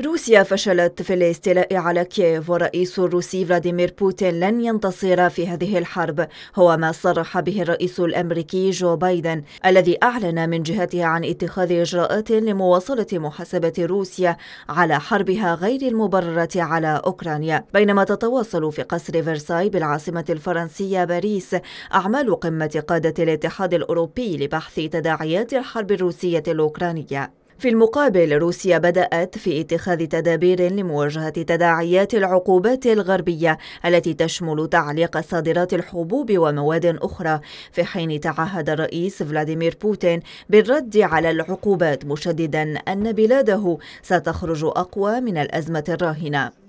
روسيا فشلت في الاستيلاء على كييف والرئيس الروسي فلاديمير بوتين لن ينتصر في هذه الحرب هو ما صرح به الرئيس الأمريكي جو بايدن الذي أعلن من جهته عن اتخاذ إجراءات لمواصلة محاسبة روسيا على حربها غير المبررة على أوكرانيا بينما تتواصل في قصر فرساي بالعاصمة الفرنسية باريس أعمال قمة قادة الاتحاد الأوروبي لبحث تداعيات الحرب الروسية الأوكرانية في المقابل روسيا بدأت في اتخاذ تدابير لمواجهة تداعيات العقوبات الغربية التي تشمل تعليق صادرات الحبوب ومواد أخرى في حين تعهد الرئيس فلاديمير بوتين بالرد على العقوبات مشددا أن بلاده ستخرج أقوى من الأزمة الراهنة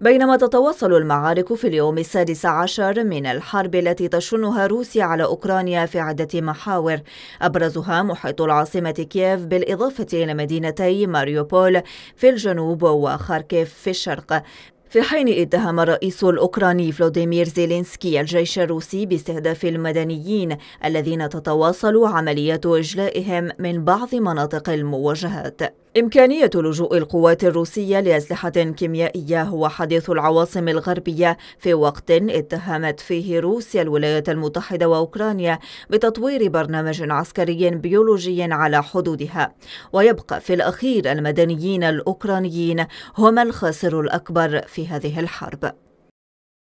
بينما تتواصل المعارك في اليوم السادس عشر من الحرب التي تشنها روسيا على أوكرانيا في عدة محاور أبرزها محيط العاصمة كييف بالإضافة إلى مدينتي ماريوبول في الجنوب وخاركيف في الشرق في حين اتهم الرئيس الأوكراني فلوديمير زيلينسكي الجيش الروسي باستهداف المدنيين الذين تتواصل عمليات إجلائهم من بعض مناطق المواجهات إمكانية لجوء القوات الروسية لأسلحة كيميائية هو حديث العواصم الغربية في وقت اتهمت فيه روسيا الولايات المتحدة وأوكرانيا بتطوير برنامج عسكري بيولوجي على حدودها ويبقى في الأخير المدنيين الأوكرانيين هم الخاسر الأكبر في هذه الحرب